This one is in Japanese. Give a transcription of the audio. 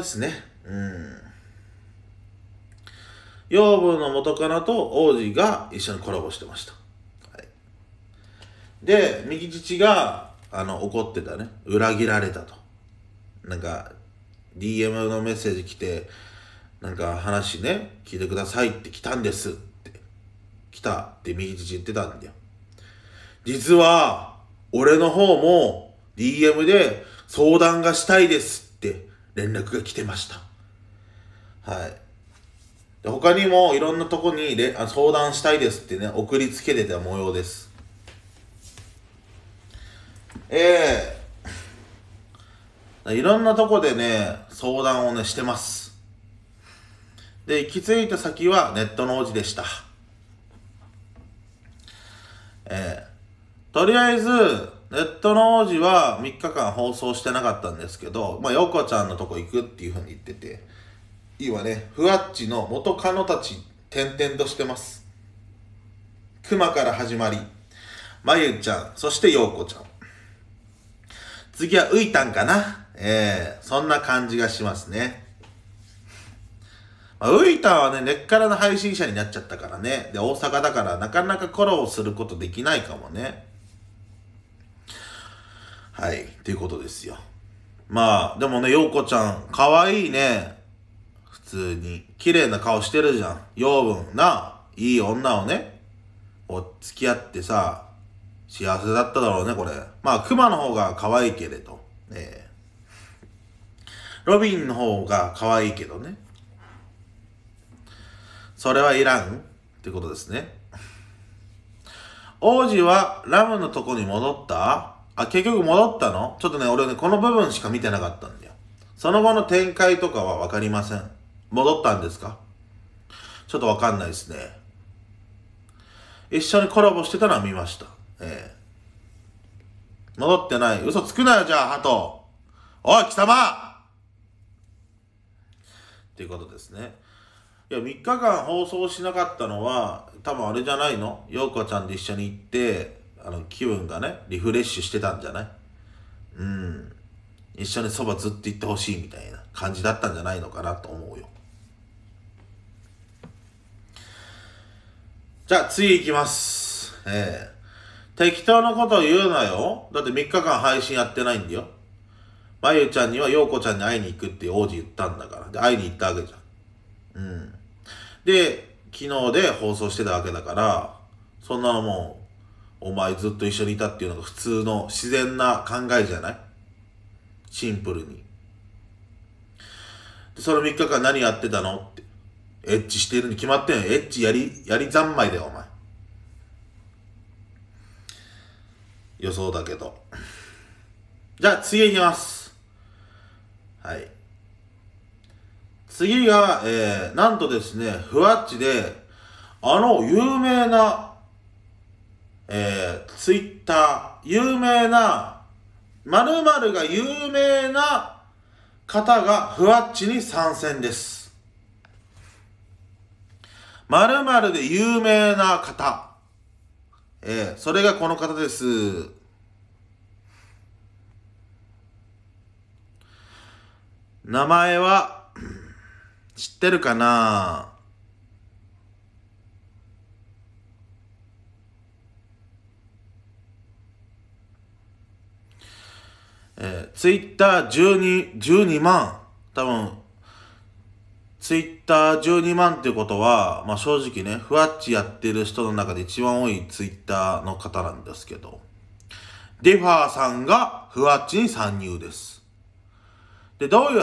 ですね。うん。養分の元カノと王子が一緒にコラボしてました。はい、で、右父が、あの、怒ってたね。裏切られたと。なんか、DM のメッセージ来て、なんか話ね、聞いてくださいって来たんですって。来たって右父言ってたんだよ。実は、俺の方も DM で相談がしたいですって連絡が来てました。はい。で他にもいろんなとこにれ相談したいですってね、送りつけてた模様です。ええー、いろんなとこでね、相談をね、してます。で、行き着いた先はネットの王子でした。ええー、とりあえず、ネットの王子は3日間放送してなかったんですけど、まあ、ヨコちゃんのとこ行くっていうふうに言ってて、いいわね、ふわっちの元カノたち、転々としてます。熊から始まり、まゆちゃん、そしてようこちゃん。次はういたんかなええー、そんな感じがしますね。まあ、ウイタはね、根っからの配信者になっちゃったからね。で、大阪だから、なかなかコラボすることできないかもね。はい。っていうことですよ。まあ、でもね、ようこちゃん、かわいいね。普通に。綺麗な顔してるじゃん。養分な、いい女をね、お付き合ってさ、幸せだっただろうね、これ。まあ、熊の方が可愛いけれど。えロビンの方が可愛いけどね。それはいらんってことですね。王子はラムのとこに戻ったあ、結局戻ったのちょっとね、俺ね、この部分しか見てなかったんだよ。その後の展開とかはわかりません。戻ったんですかちょっとわかんないですね。一緒にコラボしてたのは見ました。ええー、戻ってない。嘘つくなよ、じゃあ、ハト。おい、貴様っていうことですね。いや、3日間放送しなかったのは、多分あれじゃないのうこちゃんで一緒に行って、あの気分がねリフレッシュしてたんじゃないうん一緒にそばずっと行ってほしいみたいな感じだったんじゃないのかなと思うよじゃあ次行きますええー、適当なことを言うなよだって3日間配信やってないんだよまゆちゃんにはようこちゃんに会いに行くって王子言ったんだからで会いに行ったわけじゃんうんで昨日で放送してたわけだからそんなのもうお前ずっと一緒にいたっていうのが普通の自然な考えじゃないシンプルに。で、その3日間何やってたのって。エッチしてるに決まってんエッチやり、やり三昧だよ、お前。予想だけど。じゃあ、次いきます。はい。次が、えー、なんとですね、ふわっちで、あの有名なえー、ツイッター、有名な、〇〇が有名な方がふわっちに参戦です。〇〇で有名な方。えー、それがこの方です。名前は、知ってるかなえー、ツイッター12、12万、多分、ツイッター12万っていうことは、まあ正直ね、ふわっちやってる人の中で一番多いツイッターの方なんですけど、デファーさんがふわっちに参入です。で、どういう